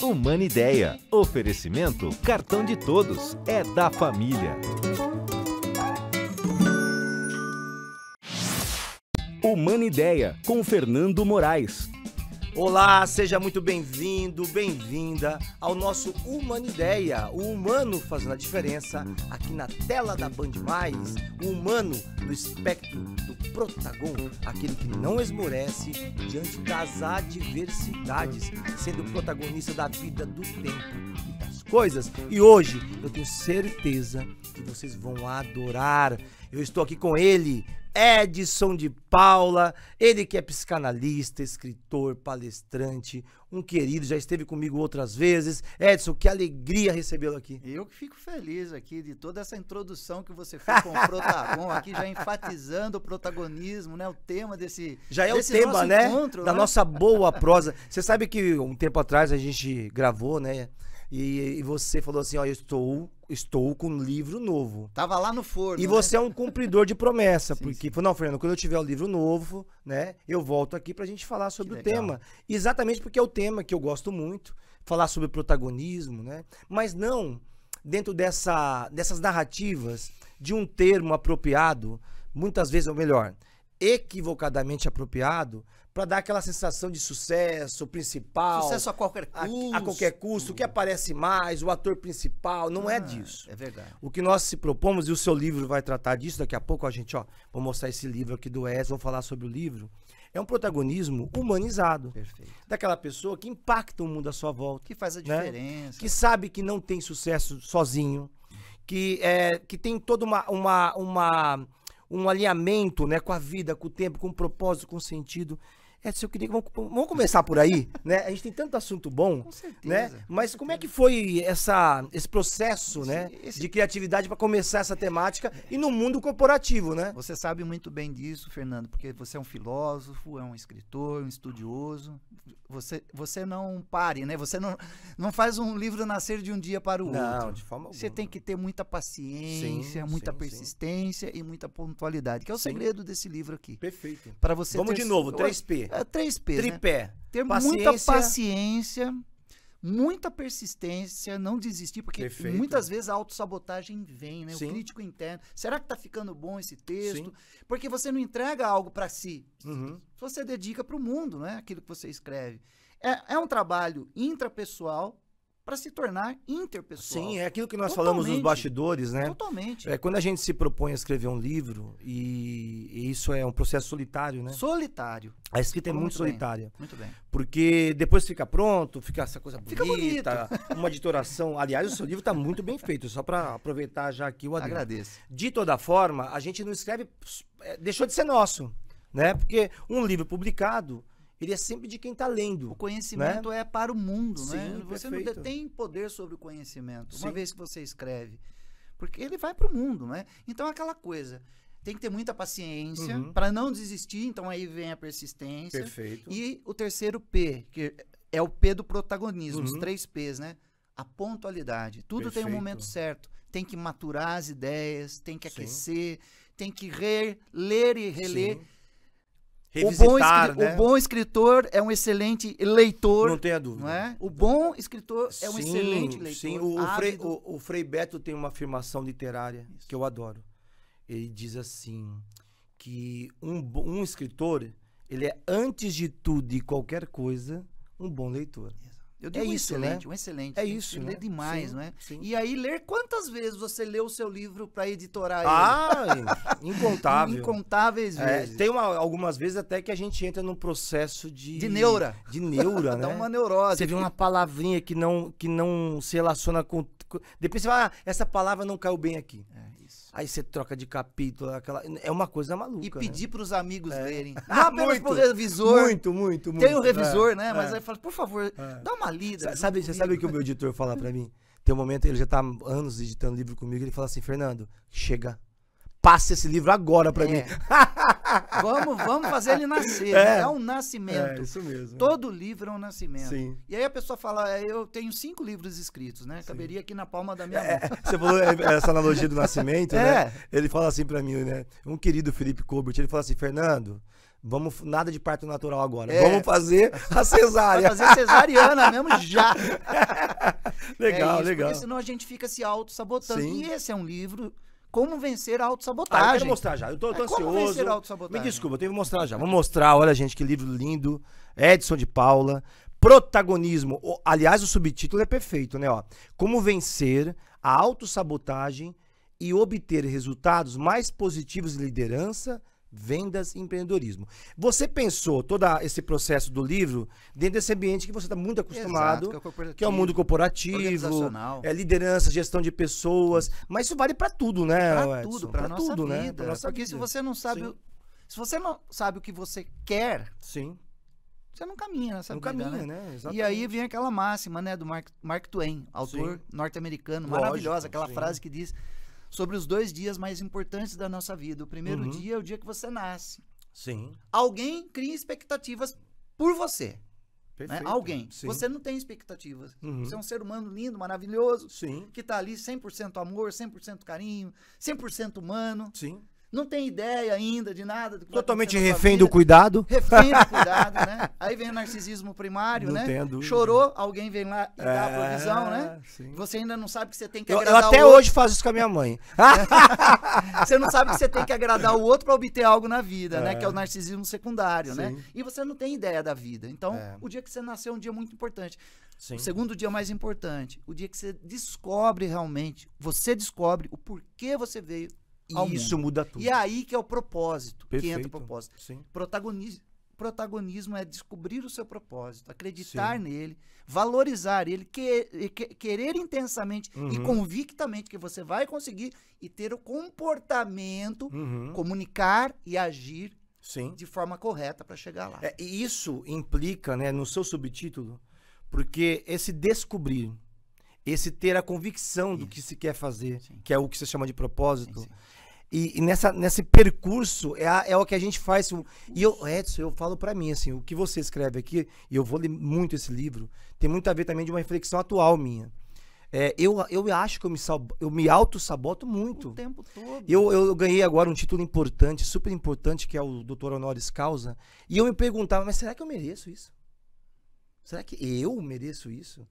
Humana Ideia. Oferecimento Cartão de Todos. É da família. Humana Ideia com Fernando Moraes. Olá, seja muito bem-vindo, bem-vinda ao nosso Humanideia, o humano fazendo a diferença aqui na tela da Band Mais, o humano no espectro do protagon, aquele que não esmorece diante das adversidades, sendo o protagonista da vida, do tempo e das coisas. E hoje eu tenho certeza que vocês vão adorar. Eu estou aqui com ele, Edson de Paula, ele que é psicanalista, escritor, palestrante, um querido, já esteve comigo outras vezes. Edson, que alegria recebê-lo aqui. Eu que fico feliz aqui de toda essa introdução que você fez com o Protagon, aqui já enfatizando o protagonismo, né? O tema desse Já é desse o tema, né? Encontro, da né? nossa boa prosa. Você sabe que um tempo atrás a gente gravou, né? E, e, você falou assim: ó, eu estou, estou com um livro novo. Tava lá no forno. E né? você né? é um cumpridor de promessa, sim, porque sim. falou: não, Fernando, quando eu tiver o um livro novo, né, eu volto aqui pra gente falar sobre que o legal. tema. Exatamente porque é o tema que eu gosto muito, falar sobre protagonismo, né? Mas não dentro dessa, dessas narrativas de um termo apropriado, muitas vezes, ou melhor, equivocadamente apropriado para dar aquela sensação de sucesso principal. Sucesso a qualquer custo. A, a qualquer custo, o que aparece mais, o ator principal, não é ah, é disso. É verdade. O que nós se propomos, e o seu livro vai tratar disso, daqui a pouco a gente, ó, vou mostrar esse livro aqui do Wes, vou falar sobre o livro. É um protagonismo humanizado. Perfeito. Daquela pessoa que impacta o mundo à sua volta. Que faz a né? diferença. Né? Que sabe que não tem sucesso sozinho. Que, é, que tem toda uma, uma, uma um alinhamento né, com a vida, com o tempo, com o propósito, com o sentido. É, se eu queria vamos, vamos começar por aí, né? A gente tem tanto assunto bom, com certeza, né? Mas com certeza. como é que foi essa, esse processo, esse, né, esse... de criatividade para começar essa temática é. e no mundo corporativo, né? Você sabe muito bem disso, Fernando, porque você é um filósofo, é um escritor, um estudioso. Você, você não pare, né? Você não, não faz um livro nascer de um dia para o não, outro. Não, de forma alguma. Você tem que ter muita paciência, sim, muita sim, persistência sim. e muita pontualidade, que é o segredo desse livro aqui. Perfeito. Para você Vamos ter... de novo, 3P é, três P's. Né? Tripé. Né? Ter paciência. muita paciência, muita persistência, não desistir, porque Perfeito. muitas vezes a autossabotagem vem, né? Sim. O crítico interno. Será que tá ficando bom esse texto? Sim. Porque você não entrega algo para si. Uhum. Você dedica para o mundo, né? Aquilo que você escreve. É, é um trabalho intrapessoal, para se tornar interpessoal. Sim, é aquilo que nós totalmente, falamos nos bastidores, né? Totalmente. É quando a gente se propõe a escrever um livro e, e isso é um processo solitário, né? Solitário. A escrita é muito, muito solitária. Bem, muito bem. Porque depois fica pronto, fica essa coisa bonita, uma editoração. Aliás, o seu livro está muito bem feito, só para aproveitar já aqui o adendo. Agradeço. De toda forma, a gente não escreve, é, deixou de ser nosso, né? Porque um livro publicado ele é sempre de quem está lendo. O né? conhecimento né? é para o mundo, né? Sim, né? Você perfeito. não tem poder sobre o conhecimento, Sim. uma vez que você escreve. Porque ele vai para o mundo, né? Então, aquela coisa tem que ter muita paciência uhum. para não desistir, então aí vem a persistência. Perfeito. E o terceiro P, que é o P do protagonismo, uhum. os três Ps, né? A pontualidade. Tudo Perfeito. tem um momento certo. Tem que maturar as ideias, tem que aquecer, Sim. tem que ler, ler e reler. Sim. Revisitar, o bom, né? o bom escritor é um excelente leitor. Não tenha dúvida. Não é? O bom escritor é um sim, excelente leitor. Sim, o, o, Frei, o, o Frei Beto tem uma afirmação literária Isso. que eu adoro. Ele diz assim, que um, um escritor, ele é, antes de tudo e qualquer coisa, um bom leitor. Isso. Eu é digo é isso, um né? excelente, né? um excelente. É isso. Né? Ler demais, sim, não é? Sim. E aí, ler quantas vezes você leu o seu livro para editorar ele? Ah, incontável. Incontáveis é, vezes. É, tem uma, algumas vezes até que a gente entra num processo de. De neura. De neura, né? Dá uma neurose. Você vê uma palavrinha que não, que não se relaciona com. com... Depois você fala, ah, essa palavra não caiu bem aqui. É. Aí você troca de capítulo, aquela. É uma coisa maluca. E né? pedir né? pros amigos é. lerem. ah, apenas pro revisor. Muito, muito, muito. Tem o um revisor, é, né? É. Mas aí fala, por favor, é. dá uma lida. Sabe, você sabe o que o meu editor fala para mim? Tem um momento, ele já tá anos editando livro comigo, ele fala assim, Fernando, chega. passe esse livro agora para é. mim. vamos, vamos fazer ele nascer. É, né? é um nascimento. É, isso mesmo. Todo livro é um nascimento. Sim. E aí a pessoa fala, é, eu tenho cinco livros escritos, né? Sim. Caberia aqui na palma da minha é, mão. É, você falou é, essa analogia do nascimento, né? Ele fala assim para mim, né? Um querido Felipe Colbert, ele fala assim, Fernando, Vamos, nada de parto natural agora. É. Vamos fazer a cesárea. Vamos fazer cesariana mesmo já. legal, é isso, legal. Porque senão a gente fica se auto-sabotando. E esse é um livro como vencer a autossabotagem. Ah, eu quero mostrar já. Eu tô, tô é ansioso. Como vencer a autossabotagem? Me desculpa, eu tenho que mostrar já. Vou mostrar, olha, gente, que livro lindo. Edson de Paula. Protagonismo. Aliás, o subtítulo é perfeito, né? Ó. Como vencer a autossabotagem e obter resultados mais positivos de liderança, Vendas e empreendedorismo. Você pensou todo esse processo do livro dentro desse ambiente que você está muito acostumado, Exato, que, é que, é o mundo corporativo, é liderança, gestão de pessoas, mas isso vale para tudo, né? Para tudo, para nossa tudo, vida. Né? Pra nossa Porque vida. se você não sabe, Sim. se você não sabe o que você quer, Sim. Você não caminha nessa não vida, né? caminha, né? né? E aí vem aquela máxima, né, do Mark, Mark Twain, autor norte-americano, maravilhosa, aquela sim. frase que diz sobre os dois dias mais importantes da nossa vida. O primeiro uhum. dia é o dia que você nasce. Sim. Alguém cria expectativas por você. Né? Alguém. Sim. Você não tem expectativas. Uhum. Você é um ser humano lindo, maravilhoso, Sim. que está ali 100% amor, 100% carinho, 100% humano. Sim não tem ideia ainda de nada. Do Totalmente refém do cuidado. Refém do cuidado, né? Aí vem o narcisismo primário, não né? Tenho Chorou, alguém vem lá e dá a é, provisão, né? Sim. Você ainda não sabe que você tem que eu, eu até o outro. hoje faço isso com a minha mãe. você não sabe que você tem que agradar o outro para obter algo na vida, né? é. né? Que é o narcisismo secundário, né? sim. né? E você não tem ideia da vida. Então, é. o dia que você nasceu é um dia muito importante. Sim. O segundo dia mais importante, o dia que você descobre realmente, você descobre o porquê você veio ao Isso mundo. muda tudo. E é aí que é o propósito, Perfeito. que entra o propósito. Sim. Protagonismo, protagonismo é descobrir o seu propósito, acreditar Sim. nele, valorizar ele, que, que, querer intensamente uhum. e convictamente que você vai conseguir e ter o comportamento, uhum. comunicar e agir Sim. de forma correta para chegar lá. É, e isso implica, né, no seu subtítulo, porque esse descobrir, esse ter a convicção do que se quer fazer, sim. que é o que se chama de propósito, sim. E, e, nessa, nesse percurso é, a, é o que a gente faz. E eu, Edson, eu falo para mim assim, o que você escreve aqui, e eu vou ler muito esse livro, tem muito a ver também de uma reflexão atual minha. É, eu, eu acho que eu me, eu me auto-saboto muito. O tempo todo. Eu, eu ganhei agora um título importante, super importante, que é o Doutor Honoris Causa. E eu me perguntava, mas será que eu mereço isso? Será que eu mereço isso?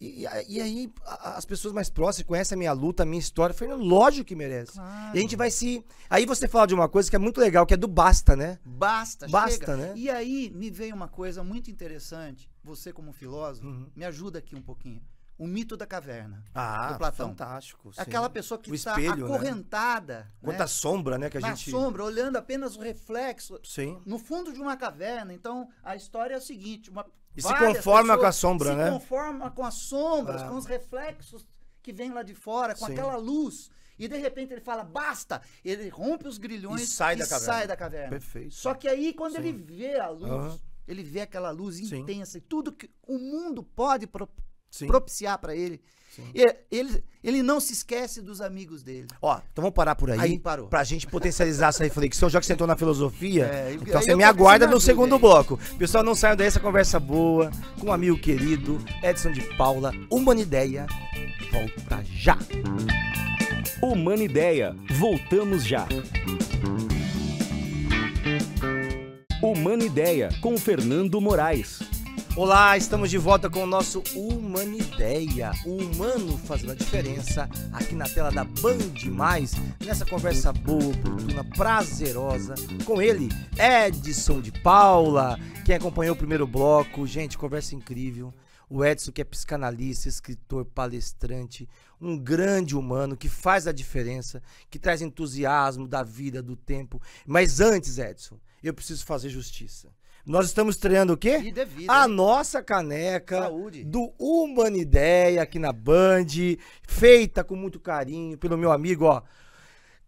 E, e, aí as pessoas mais próximas conhecem a minha luta, a minha história. foi lógico que merece. Claro. E a gente vai se. Aí você fala de uma coisa que é muito legal, que é do basta, né? Basta, basta, chega. né? E aí me veio uma coisa muito interessante. Você, como filósofo, uhum. me ajuda aqui um pouquinho. O mito da caverna. Ah, do Platão. fantástico. Sim. Aquela pessoa que está né? acorrentada. Né? Quanta sombra, né? Que a Na gente... sombra, olhando apenas o reflexo. Sim. No fundo de uma caverna. Então, a história é a seguinte: uma e se conforma com a sombra, né? Se conforma com as sombras, ah. com os reflexos que vêm lá de fora, com Sim. aquela luz. E de repente ele fala, basta! Ele rompe os grilhões e sai, e da, caverna. sai da caverna. Perfeito. Só que aí, quando Sim. ele vê a luz, uhum. ele vê aquela luz Sim. intensa e tudo que o mundo pode pro propiciar para ele, ele, ele, ele não se esquece dos amigos dele. Ó, então vamos parar por aí. Aí parou. Pra gente potencializar essa reflexão, já que você entrou na filosofia. É, então você me aguarda no segundo bloco. Pessoal, não saiam daí essa conversa boa com um amigo querido, Edson de Paula, Ideia, Volta já! Ideia, voltamos já. Ideia com Fernando Moraes. Olá, estamos de volta com o nosso Humanideia, o humano fazendo a diferença, aqui na tela da Band Mais, nessa conversa boa, oportuna, prazerosa, com ele, Edson de Paula, quem acompanhou o primeiro bloco, gente, conversa incrível. O Edson, que é psicanalista, escritor, palestrante, um grande humano que faz a diferença, que traz entusiasmo da vida, do tempo. Mas antes, Edson, eu preciso fazer justiça. Nós estamos estreando o quê? Vida, é a nossa caneca Saúde. do Humanideia aqui na Band, feita com muito carinho pelo meu amigo, ó.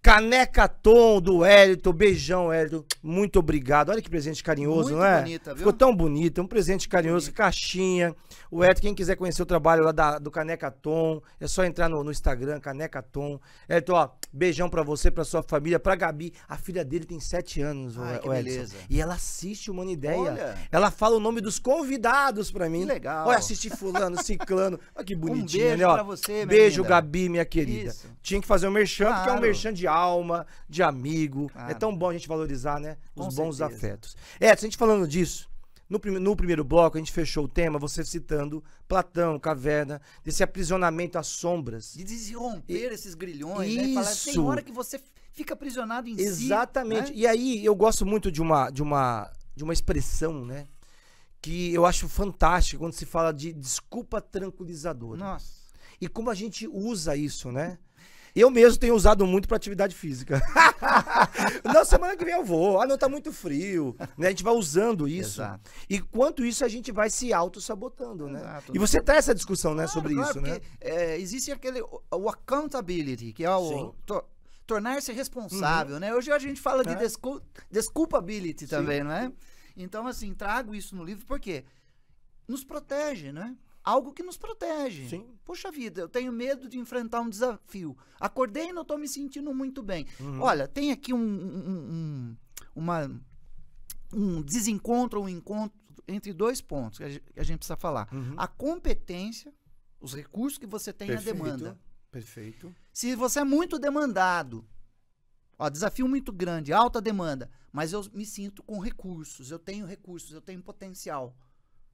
Caneca Tom do Hélito. Beijão, Hélito. Muito obrigado. Olha que presente carinhoso, Muito não é? Bonita, viu? Ficou tão bonito, Um presente carinhoso, bonita. caixinha. O Hélito, quem quiser conhecer o trabalho lá da, do Caneca Tom, é só entrar no, no Instagram, Caneca Tom. Hélito, ó, beijão pra você, pra sua família, pra Gabi. A filha dele tem sete anos, Ai, o, o Beleza. E ela assiste uma Ideia. Olha. Ela fala o nome dos convidados pra mim. Que legal. Olha, assisti fulano, ciclano. Olha que bonitinho, um beijo né? Ó. pra você, Beijo, linda. Gabi, minha querida. Isso. Tinha que fazer um merchan, claro. porque é um merchan de alma, de amigo. É claro. É tão bom a gente valorizar, né? Os Com bons certeza. afetos. É, a gente falando disso, no, prim no, primeiro bloco, a gente fechou o tema, você citando Platão, Caverna, desse aprisionamento às sombras. De desromper e, esses grilhões, isso. né? Falar, tem hora que você fica aprisionado em Exatamente. Si, né? E aí, eu gosto muito de uma, de uma, de uma expressão, né? Que eu acho fantástica quando se fala de desculpa tranquilizadora. Nossa. E como a gente usa isso, né? Eu mesmo tenho usado muito para atividade física. Na semana que vem eu vou. Ah, não tá muito frio. Né? A gente vai usando isso. Exato. E quanto isso a gente vai se auto-sabotando, né? Exato. E você traz tá essa discussão, né, sobre claro, isso, né? porque, né? É, existe aquele o accountability, que é o tornar-se responsável, uhum. né? Hoje a gente fala é. de descul desculpability Sim. também, não é? Então, assim, trago isso no livro porque nos protege, né? algo que nos protege. Sim. Poxa vida, eu tenho medo de enfrentar um desafio. Acordei e não estou me sentindo muito bem. Uhum. Olha, tem aqui um, um, um, uma, um desencontro, um encontro entre dois pontos que a, gente precisa falar. Uhum. A competência, os recursos que você tem e a demanda. Perfeito. Se você é muito demandado, ó, desafio muito grande, alta demanda, mas eu me sinto com recursos, eu tenho recursos, eu tenho potencial.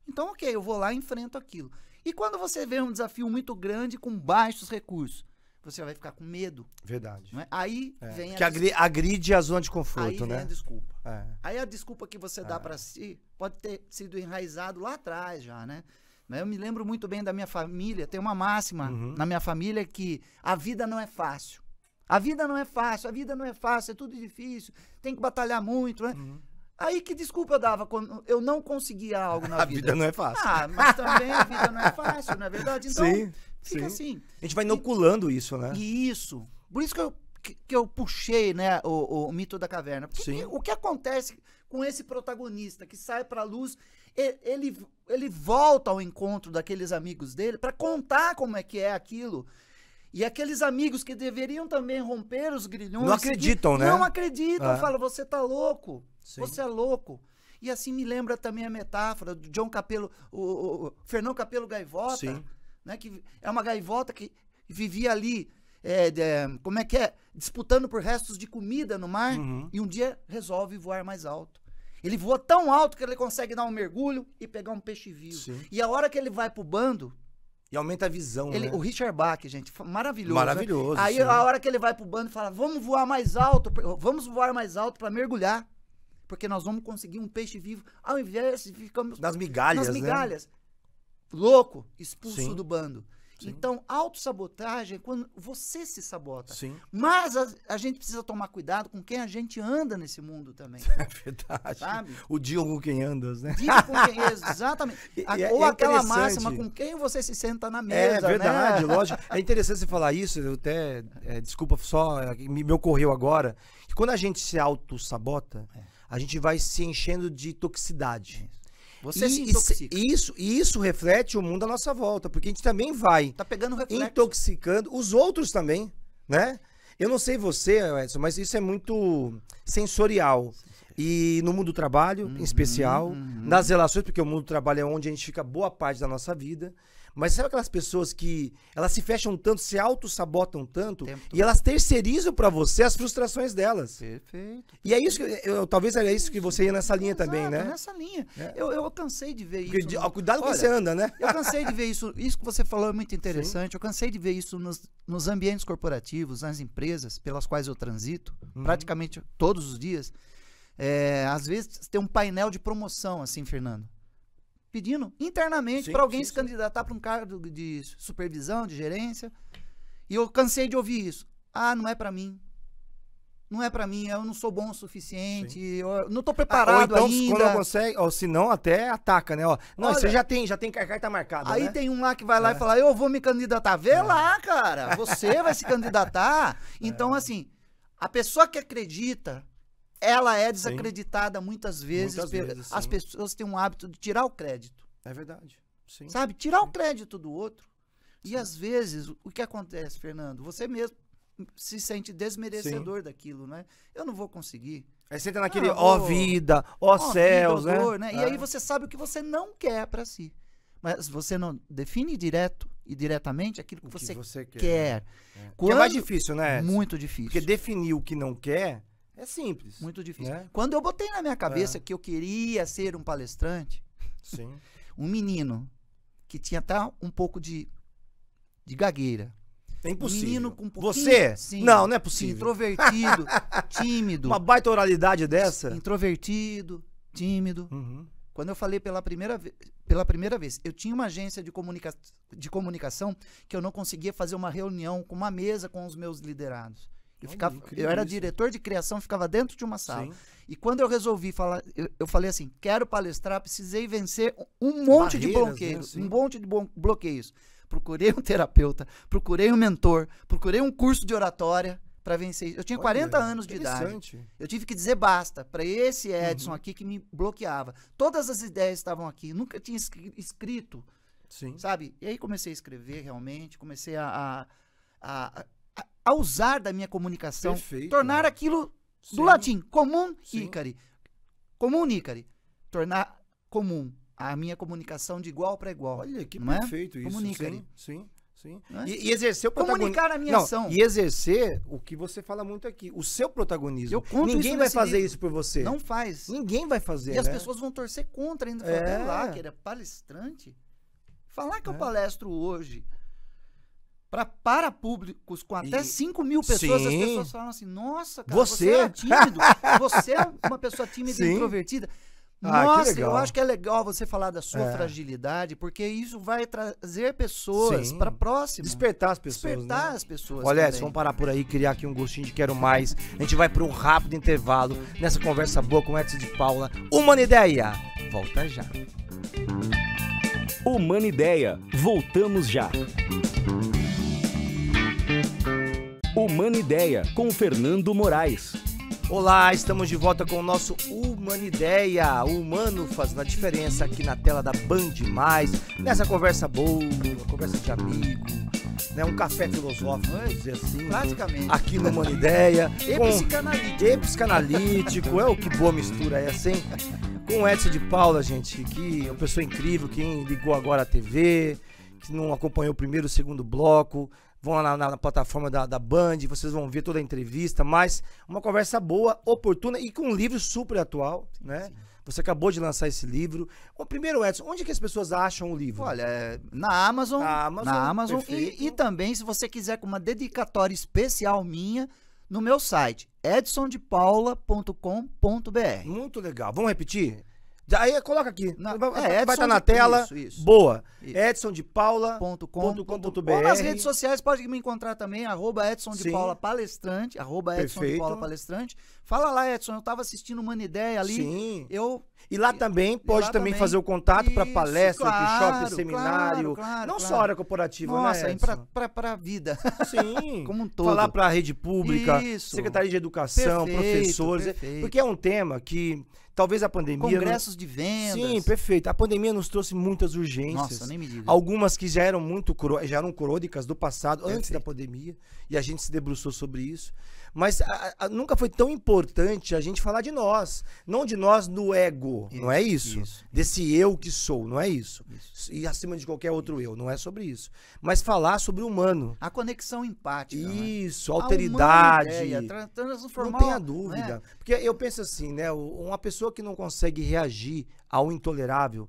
Então, ok, eu vou lá e enfrento aquilo. E quando você vê um desafio muito grande com baixos recursos, você vai ficar com medo. Verdade. É? Aí é. vem a que agri agride a zona de conforto, Aí né? Aí vem a desculpa. É. Aí a desculpa que você dá é. para si pode ter sido enraizado lá atrás já, né? Eu me lembro muito bem da minha família, tem uma máxima uhum. na minha família que a vida não é fácil. A vida não é fácil, a vida não é fácil, é tudo difícil, tem que batalhar muito, né? Uhum. Aí que desculpa eu dava quando eu não conseguia algo na vida. A vida não é fácil. Ah, mas também a vida não é fácil, não é verdade? Então, sim, fica sim. assim. A gente vai inoculando e, isso, né? Isso. Por isso que eu, que, que eu puxei né, o, o, mito da caverna. Porque sim. o que acontece com esse protagonista que sai para a luz, ele, ele volta ao encontro daqueles amigos dele para contar como é que é aquilo. E aqueles amigos que deveriam também romper os grilhões. Não acreditam, né? Não acreditam. Ah. você tá louco. Sim. Você é louco. E assim me lembra também a metáfora do John Capelo, o, o, o Fernão Capelo Gaivota, Sim. né? Que é uma gaivota que vivia ali, é, de, como é que é? Disputando por restos de comida no mar uhum. e um dia resolve voar mais alto. Ele voa tão alto que ele consegue dar um mergulho e pegar um peixe vivo. Sim. E a hora que ele vai pro bando, e aumenta a visão, ele, né? O Richard Bach, gente, maravilhoso. Maravilhoso. Né? Aí sim. a hora que ele vai pro bando e fala: "Vamos voar mais alto, vamos voar mais alto para mergulhar, porque nós vamos conseguir um peixe vivo". Ao invés ficamos nas migalhas, nas né? migalhas. Né? Louco, expulso sim. do bando. Sim. Então, autossabotagem é quando você se sabota. Sim. Mas a, a, gente precisa tomar cuidado com quem a gente anda nesse mundo também. É verdade. Sabe? O dia com quem andas, né? Dia com quem exatamente. A, é, é ou é aquela máxima com quem você se senta na é mesa. É verdade, né? lógico. É interessante você falar isso, eu até. É, desculpa, só é, me, me, ocorreu agora. Que quando a gente se autossabota, é. a gente vai se enchendo de toxicidade. Isso. Você é e, se intoxica. Isso, isso reflete o mundo à nossa volta, porque a gente também vai tá pegando reflexo. intoxicando os outros também, né? Eu não sei você, Edson, mas isso é muito sensorial. E no mundo do trabalho, uhum, em especial, uhum. nas relações, porque o mundo do trabalho é onde a gente fica boa parte da nossa vida. Mas sabe aquelas pessoas que elas se fecham tanto, se auto-sabotam tanto, e elas terceirizam para você as frustrações delas. Perfeito. E é isso que. Eu, eu, talvez era isso que você ia nessa linha Exato, também, né? É nessa linha. É. Eu, eu cansei de ver Porque, isso. No... Cuidado com que você anda, né? eu cansei de ver isso. Isso que você falou é muito interessante. Sim. Eu cansei de ver isso nos, nos ambientes corporativos, nas empresas pelas quais eu transito, uhum. praticamente todos os dias. É, às vezes tem um painel de promoção, assim, Fernando pedindo internamente para alguém sim, se candidatar para um cargo de supervisão, de gerência. E eu cansei de ouvir isso. Ah, não é para mim. Não é para mim, eu não sou bom o suficiente, eu não tô ah, preparado ah, então, ainda. Quando consegue, ou se não, até ataca, né? Ó, não, Olha, você já tem, já tem carta marcada. Aí né? tem um lá que vai lá é. e fala: "Eu vou me candidatar". Vê é. lá, cara. Você vai se candidatar. É. Então é. assim, a pessoa que acredita ela é desacreditada sim. muitas vezes. Muitas vezes as pessoas têm um hábito de tirar o crédito. É verdade. Sim. Sabe? Tirar o crédito do outro. E às vezes, o que acontece, Fernando? Você mesmo se sente desmerecedor daquilo, né? Eu não vou conseguir. Aí você entra naquele ó oh, vida, ó oh, oh, céus, vida, dor, né? né? E aí é. você sabe o que você não quer para si. Mas você não define direto e diretamente aquilo que, que você, você, quer. quer. É. Quando... Que é mais difícil, né? Muito difícil. Porque definir o que não quer é simples. Muito difícil. Né? Quando eu botei na minha cabeça é. que eu queria ser um palestrante, um menino que tinha até tá um pouco de, de gagueira. É impossível. Um menino com um Você? Sim, não, não é possível. Introvertido, tímido. Uma baita oralidade dessa? Introvertido, tímido. Uhum. Quando eu falei pela primeira, pela primeira vez, eu tinha uma agência de, comunica de comunicação que eu não conseguia fazer uma reunião com uma mesa com os meus liderados. Eu, ficava, eu era isso. diretor de criação, ficava dentro de uma sala. Sim. E quando eu resolvi falar, eu, eu, falei assim: quero palestrar, precisei vencer um monte Barreiras, de bloqueios, né? um monte de né? bloqueios. Procurei um terapeuta, procurei um mentor, procurei um curso de oratória para vencer. Eu tinha Olha, 40 anos de idade. Eu tive que dizer basta para esse uhum. Edson uhum. aqui que me bloqueava. Todas as ideias estavam aqui, nunca tinha escrito. Sim. Sabe? E aí comecei a escrever realmente, comecei a, a, a a usar da minha comunicação, Perfeito, tornar aquilo Sim. do latim comum ícari, comum ícari, tornar comum a minha comunicação de igual para igual. Olha que não é? perfeito é? isso. Comunica. Sim, sim. sim. É? E, e, exercer o protagonismo. Comunicar a minha não, ação. E exercer o que você fala muito aqui, o seu protagonismo. Eu Ninguém vai fazer livro. isso por você. Não faz. Ninguém vai fazer. E né? as pessoas vão torcer contra ainda. Falar, é. lá, que era é palestrante. Falar que eu é. palestro hoje, Pra, para públicos com até e... 5 mil pessoas, Sim. as pessoas falam assim: nossa, cara, você, você tímido, você é uma pessoa tímida e introvertida. Ah, nossa, eu acho que é legal você falar da sua é. fragilidade, porque isso vai trazer pessoas para próximo. Despertar as pessoas. Né? Despertar né? as pessoas. Olha, também. vamos parar por aí, criar aqui um gostinho de quero mais. A gente vai para um rápido intervalo nessa conversa boa com o Edson de Paula. Humana Ideia. Volta já. Humana Ideia. Voltamos já. Humanideia, com Fernando Moraes. Olá, estamos de volta com o nosso Humanideia. O humano fazendo a diferença aqui na tela da Band Mais. Nessa conversa boa, conversa de amigo, né? Um café filosófico, vamos dizer assim. Né? Basicamente. Aqui no Humanideia. Ideia. com... psicanalítico. E psicanalítico, é o que boa mistura é assim. Com o Edson de Paula, gente, que é uma pessoa incrível, quem ligou agora a TV, que não acompanhou o primeiro, o segundo bloco, Vão lá na, na plataforma da, da, Band, vocês vão ver toda a entrevista, mas uma conversa boa, oportuna e com um livro super atual, sim, né? Sim. Você acabou de lançar esse livro. O primeiro, Edson, onde é que as pessoas acham o livro? Olha, é, na Amazon. Na Amazon. Na Amazon e, e, também, se você quiser, com uma dedicatória especial minha, no meu site, edsondepaula.com.br. Muito legal. Vamos repetir? Aí coloca aqui. Na, é, vai estar tá na tela. Isso, isso, Boa. Isso. Edson de nas redes sociais pode me encontrar também, arroba Edson de Paula Palestrante. Arroba Edson Perfeito. de Paula Palestrante. Fala lá, Edson. Eu estava assistindo uma ideia ali. Sim. Eu. E lá também pode lá também fazer o contato para palestra, claro, workshop, seminário. Claro, claro, não só área corporativa, Nossa, né? Nossa, para a vida. Sim. Como um todo. Falar para a rede pública, Secretaria de Educação, perfeito, professores. É, perfeito. Porque é um tema que Talvez a pandemia. Congressos não... de vendas. Sim, perfeito. A pandemia nos trouxe muitas urgências. Nossa, nem me diga. Algumas que já eram muito já eram crônicas do passado, perfeito. antes da pandemia, e a gente se debruçou sobre isso. Mas a, a, nunca foi tão importante a gente falar de nós. Não de nós no ego, isso, não é isso? isso Desse isso. eu que sou, não é isso. E acima de qualquer outro eu, não é sobre isso. Mas falar sobre o humano. A conexão empática. Né? Isso, né? alteridade. não tenha dúvida. Né? Porque eu penso assim, né? Uma pessoa que não consegue reagir ao intolerável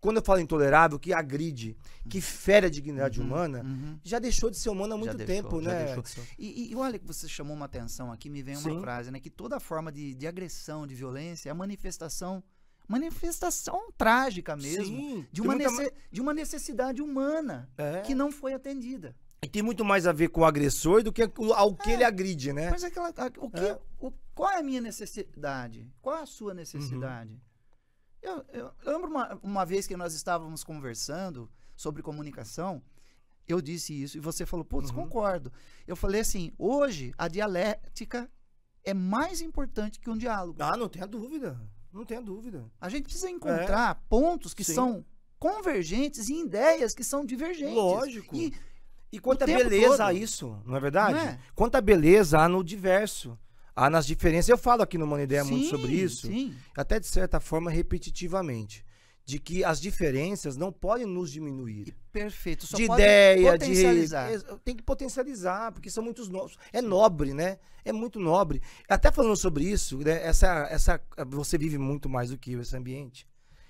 quando eu falo intolerável, que agride, que fere a dignidade uhum, humana, uhum. já deixou de ser humana há muito já tempo, né? E, e, olha que você chamou uma atenção aqui, me vem uma Sim. frase, né? Que toda forma de, de agressão, de violência, é manifestação manifestação trágica mesmo Sim, de, uma nece, de uma necessidade humana é. que não foi atendida. E tem muito mais a ver com o agressor do que ao que é, ele agride, né? Mas é aquela, o que, é. o, qual é a minha necessidade? Qual é a sua necessidade? Uhum. Eu, eu lembro uma, uma vez que nós estávamos conversando sobre comunicação, eu disse isso e você falou, putz, uhum. concordo. Eu falei assim, hoje a dialética é mais importante que um diálogo. Ah, não tenha dúvida. Não tenha dúvida. A gente precisa encontrar é. pontos que Sim. são convergentes e ideias que são divergentes. Lógico. E, e quanta beleza todo. isso, não é verdade? Não é? Quanta beleza há no diverso. Há ah, nas diferenças, eu falo aqui no Mano Ideia sim, muito sobre isso, sim. até de certa forma repetitivamente de que as diferenças não podem nos diminuir. Perfeito. Só de ideia, potencializar. de tem que potencializar, porque são muitos novos. É nobre, né? É muito nobre. Até falando sobre isso, né? essa, essa você vive muito mais do que esse ambiente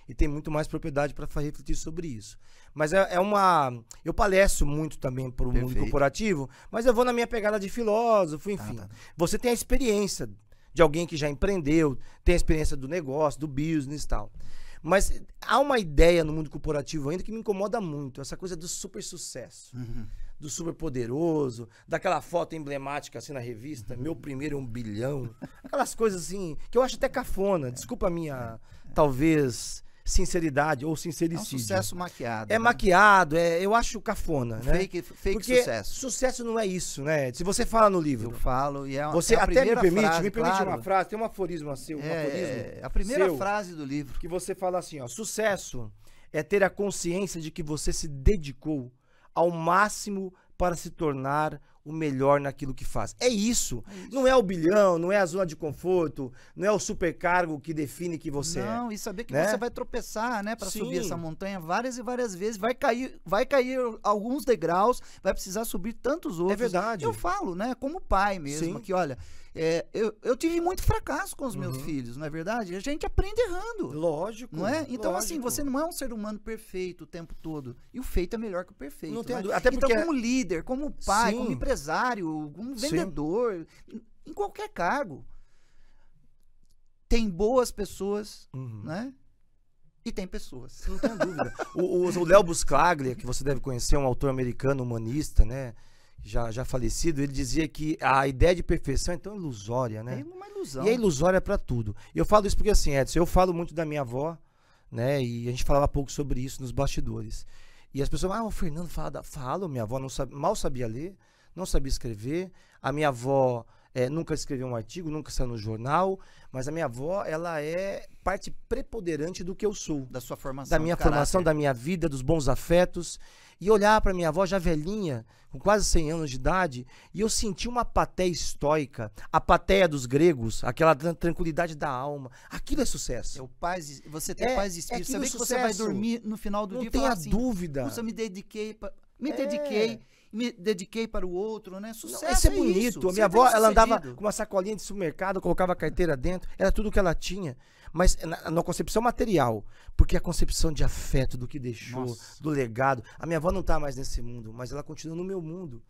e tem muito mais propriedade para refletir sobre isso. Mas é, é uma. Eu palestro muito também para o mundo corporativo, mas eu vou na minha pegada de filósofo, ah, enfim. Tá, tá. Você tem a experiência de alguém que já empreendeu, tem a experiência do negócio, do business e tal. Mas há uma ideia no mundo corporativo ainda que me incomoda muito, essa coisa do super sucesso. Uhum do super poderoso, daquela foto emblemática assim na revista, meu primeiro um bilhão, aquelas coisas assim, que eu acho até cafona, desculpa a minha, talvez, sinceridade ou sincericídio. É um sucesso maquiado. É né? maquiado, é, eu acho cafona, né? Fake, Porque sucesso. Sucesso não é isso, né? Se você fala no livro. Eu falo e é uma, Você é até me permite, frase, me permite claro. uma frase, tem um aforismo assim um é, aforismo. É, a primeira seu, frase do livro. Que você fala assim, ó, sucesso é ter a consciência de que você se dedicou ao máximo para se tornar o melhor naquilo que faz. É isso. é isso. Não é o bilhão, não é a zona de conforto, não é o supercargo que define que você não, é. Não, e saber que né? você vai tropeçar, né, para subir essa montanha várias e várias vezes, vai cair, vai cair alguns degraus, vai precisar subir tantos é outros. É verdade. Eu falo, né, como pai mesmo, Sim. que olha, é, eu, eu tive muito fracasso com os uhum. meus filhos, não é verdade? A gente aprende errando. Lógico. Não é? Então, assim, lógico. assim, você não é um ser humano perfeito o tempo todo. E o feito é melhor que o perfeito. Não tenho né? Até então, porque... Então, como líder, como pai, Sim. como empresário, como vendedor, em qualquer cargo, tem boas pessoas, uhum. né? E tem pessoas. Não tenho dúvida. o, o Léo Buscaglia, que você deve conhecer, é um autor americano humanista, né? já, já falecido, ele dizia que a ideia de perfeição então tão ilusória, né? É uma ilusão. E é ilusória para tudo. Eu falo isso porque assim, Edson, eu falo muito da minha avó, né? E a gente falava pouco sobre isso nos bastidores. E as pessoas, ah, o Fernando fala, fala minha avó não sabe, mal sabia ler, não sabia escrever. A minha avó é, nunca escreveu um artigo, nunca saiu no jornal, mas a minha avó, ela é parte preponderante do que eu sou. Da sua formação. Da minha formação, da minha vida, dos bons afetos. E olhar para minha avó já velhinha, com quase 100 anos de idade, e eu senti uma patéia estoica, a patéia dos gregos, aquela tranquilidade da alma. Aquilo é sucesso. É o paz, você tem é, paz de espírito, é que você vai dormir no final do Não dia e falar assim, dúvida. Eu me dediquei, pra, me é. dediquei me dediquei para o outro, né? Sucesso Não, isso é, é bonito. Isso. A minha avó, ela andava com uma sacolinha de supermercado, colocava a carteira dentro, era tudo que ela tinha. Mas na, na concepção material, porque a concepção de afeto, do que deixou, Nossa. do legado. A minha avó não está mais nesse mundo, mas ela continua no meu mundo.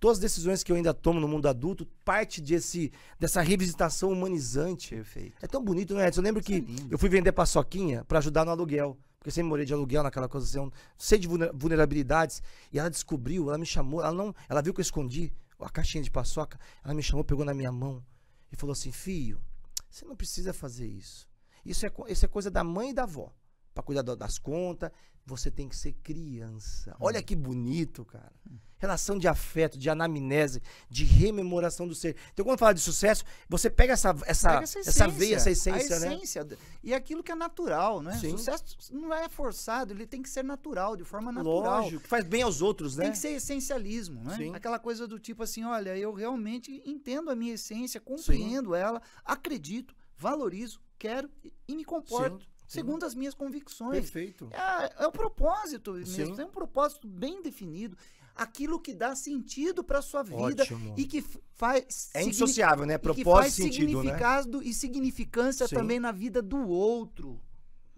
Todas as decisões que eu ainda tomo no mundo adulto parte desse, dessa revisitação humanizante. Perfeito. É tão bonito, não é? Eu lembro Isso que é eu fui vender paçoquinha para ajudar no aluguel porque eu sempre morei de aluguel naquela coisa, assim, sei é de vulnerabilidades. E ela descobriu, ela me chamou, ela não, ela viu que eu escondi a caixinha de paçoca, ela me chamou, pegou na minha mão e falou assim: "Filho, você não precisa fazer isso. Isso é, isso é coisa da mãe e da avó, para cuidar das contas, você tem que ser criança. Hum. Olha que bonito, cara. Hum. Relação de afeto, de anamnese, de rememoração do ser. Então, quando fala de sucesso, você pega essa, essa, pega essa, essência, essa veia, essa essência, né? essência. E aquilo que é natural, né? Sim. Sucesso não é forçado, ele tem que ser natural, de forma natural. Lógico, que faz bem aos outros, né? Tem que ser essencialismo, né? Sim. Aquela coisa do tipo assim, olha, eu realmente entendo a minha essência, compreendo Sim. ela, acredito, valorizo, quero e me comporto. Sim segundo as minhas convicções. Perfeito. É, é o propósito mesmo, Tem é um propósito bem definido. Aquilo que dá sentido para sua vida Ótimo. e que faz. É insociável, né? Propósito e que faz sentido, né? significado né? e significância Sim. também na vida do outro.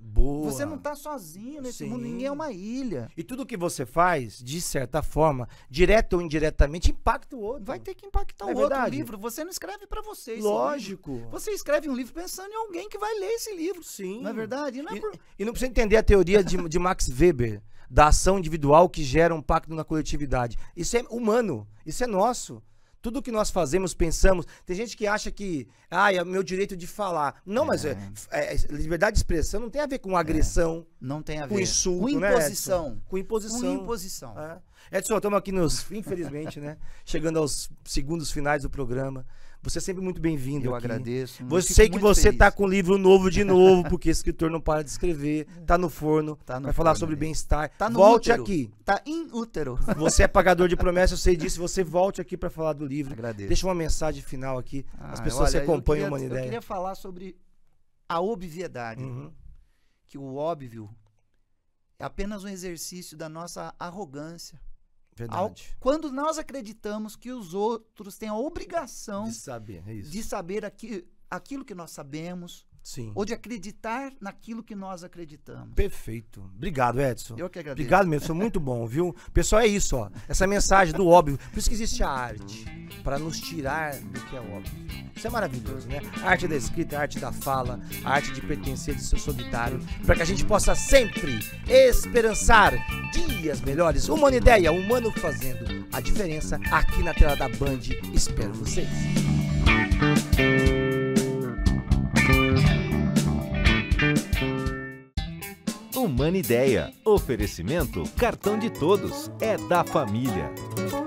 Boa. Você não tá sozinho nesse Sim. mundo, ninguém é uma ilha. E tudo que você faz, de certa forma, direto ou indiretamente, impacta o outro. Vai ter que impactar é o verdade. outro livro. Você não escreve para você. É Lógico. Você escreve um livro pensando em alguém que vai ler esse livro. Sim. Não é verdade? Não é e, por... e, não precisa entender a teoria de, de Max Weber, da ação individual que gera um pacto na coletividade. Isso é humano, isso é nosso. Tudo que nós fazemos, pensamos. Tem gente que acha que, ah, é meu direito de falar. Não, é. mas é, é, é, liberdade de expressão não tem a ver com é. agressão. Não tem a ver. Com insulto, com né, imposição. Né, com imposição. Com imposição. É. Edson, estamos aqui nos, infelizmente, né? Chegando aos segundos finais do programa. Você é sempre muito bem-vindo. Eu, eu agradeço. Você sei que você está com um livro novo de novo, porque escritor não para de escrever. Tá no forno. Tá no vai forno, falar sobre bem-estar. Tá volte útero. aqui. Tá em útero. Você é pagador de promessas. eu sei disso. Você volte aqui para falar do livro. Agradeço. Deixa uma mensagem final aqui. Ah, As pessoas olha, se acompanham uma ideia. Eu queria falar sobre a obviedade. Uhum. Que o óbvio é apenas um exercício da nossa arrogância. Verdade. Ao, quando nós acreditamos que os outros têm a obrigação de saber, é de saber aqui, aquilo que nós sabemos, Sim. Ou de acreditar naquilo que nós acreditamos. Perfeito. Obrigado, Edson. Eu que agradeço. Obrigado mesmo, foi muito bom, viu? Pessoal, é isso, ó. Essa mensagem do óbvio. Por isso que existe a arte, para nos tirar do que é óbvio. Isso é maravilhoso, né? A arte da escrita, a arte da fala, a arte de pertencer, de ser solitário, para que a gente possa sempre esperançar dias melhores. Humana ideia, humano fazendo a diferença aqui na tela da Band. Espero vocês. Humana Ideia. Oferecimento cartão de todos. É da família.